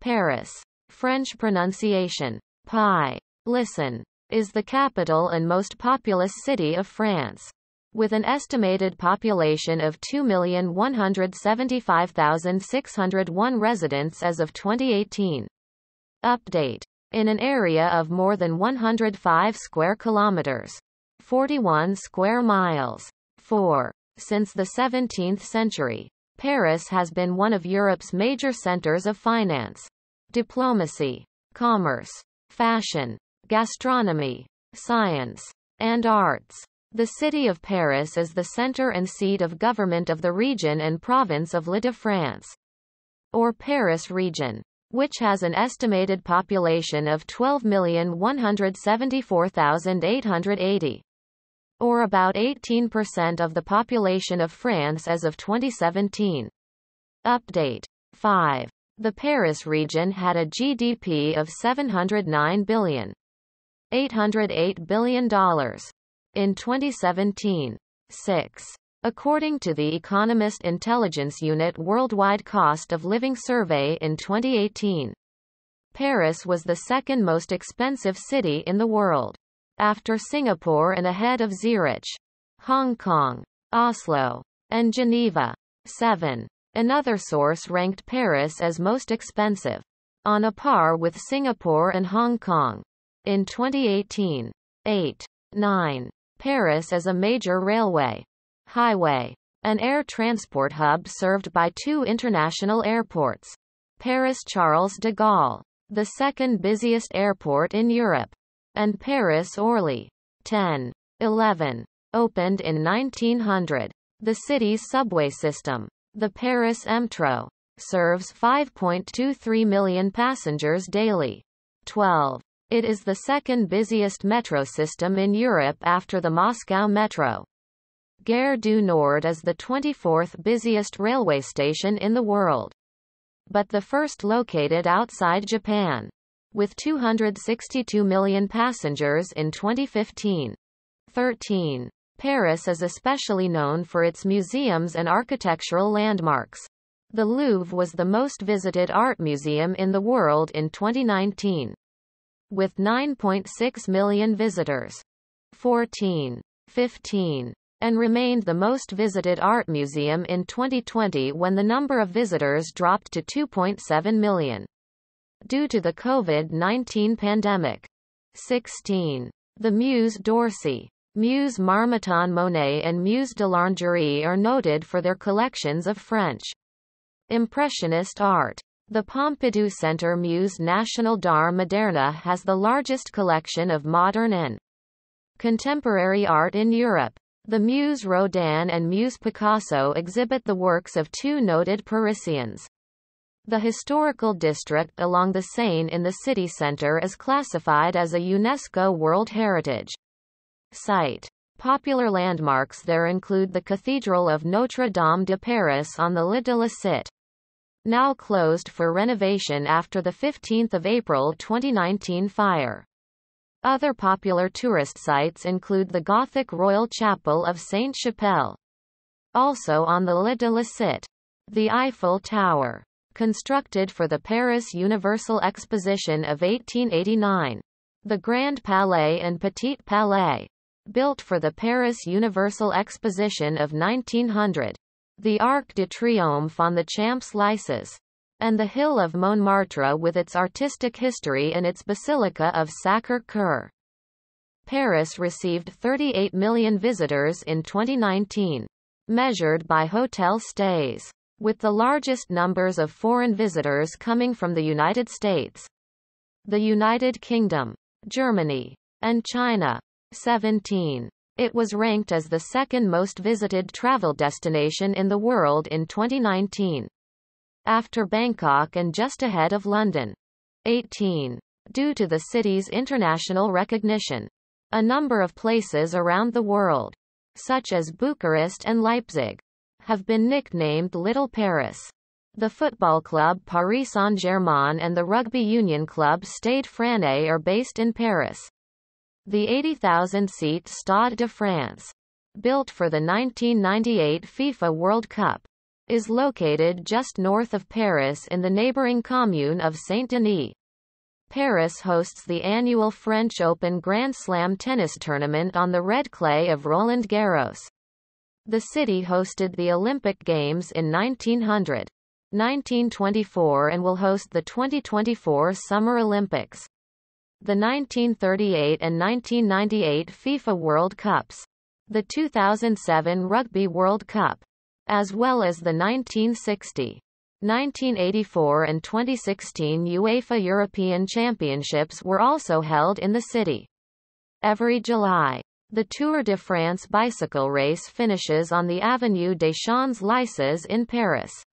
Paris. French pronunciation, Pi. Listen. Is the capital and most populous city of France. With an estimated population of 2,175,601 residents as of 2018. Update. In an area of more than 105 square kilometers. 41 square miles. 4. Since the 17th century, Paris has been one of Europe's major centers of finance, diplomacy, commerce, fashion, gastronomy, science, and arts. The city of Paris is the center and seat of government of the region and province of Île-de-France, or Paris region, which has an estimated population of 12,174,880 or about 18% of the population of France as of 2017. Update 5. The Paris region had a GDP of 709 billion. $808 billion. In 2017. 6. According to the Economist Intelligence Unit Worldwide Cost of Living Survey in 2018, Paris was the second most expensive city in the world after Singapore and ahead of Zurich, Hong Kong, Oslo, and Geneva. 7. Another source ranked Paris as most expensive, on a par with Singapore and Hong Kong. In 2018, 8, 9, Paris is a major railway, highway, an air transport hub served by two international airports. Paris Charles de Gaulle, the second busiest airport in Europe and Paris-Orly. 10. 11. Opened in 1900. The city's subway system, the Paris Metro, serves 5.23 million passengers daily. 12. It is the second busiest metro system in Europe after the Moscow Metro. Gare du Nord is the 24th busiest railway station in the world. But the first located outside Japan with 262 million passengers in 2015. 13. Paris is especially known for its museums and architectural landmarks. The Louvre was the most visited art museum in the world in 2019, with 9.6 million visitors. 14. 15. And remained the most visited art museum in 2020 when the number of visitors dropped to 2.7 million due to the COVID-19 pandemic. 16. The Muse d'Orsay, Muse Marmiton Monet and Muse de Lingerie are noted for their collections of French Impressionist art. The Pompidou Centre Muse National d'Art Moderne has the largest collection of modern and contemporary art in Europe. The Muse Rodin and Muse Picasso exhibit the works of two noted Parisians. The historical district along the Seine in the city center is classified as a UNESCO World Heritage Site. Popular landmarks there include the Cathedral of Notre Dame de Paris on the Le de la Cite. Now closed for renovation after the 15th of April 2019 fire. Other popular tourist sites include the Gothic Royal Chapel of Saint-Chapelle. Also on the Le de la Cite. The Eiffel Tower constructed for the Paris Universal Exposition of 1889. The Grand Palais and Petit Palais. Built for the Paris Universal Exposition of 1900. The Arc de Triomphe on the Champs-Lycées. And the Hill of Montmartre with its artistic history and its Basilica of Sacre-Cœur. Paris received 38 million visitors in 2019. Measured by hotel stays with the largest numbers of foreign visitors coming from the United States, the United Kingdom, Germany, and China. 17. It was ranked as the second most visited travel destination in the world in 2019, after Bangkok and just ahead of London. 18. Due to the city's international recognition, a number of places around the world, such as Bucharest and Leipzig, have been nicknamed Little Paris. The football club Paris Saint-Germain and the rugby union club Stade Français are based in Paris. The 80,000-seat Stade de France, built for the 1998 FIFA World Cup, is located just north of Paris in the neighboring commune of Saint-Denis. Paris hosts the annual French Open Grand Slam tennis tournament on the red clay of Roland Garros. The city hosted the Olympic Games in 1900, 1924 and will host the 2024 Summer Olympics, the 1938 and 1998 FIFA World Cups, the 2007 Rugby World Cup, as well as the 1960, 1984 and 2016 UEFA European Championships were also held in the city. Every July, the Tour de France bicycle race finishes on the Avenue des champs elysees in Paris.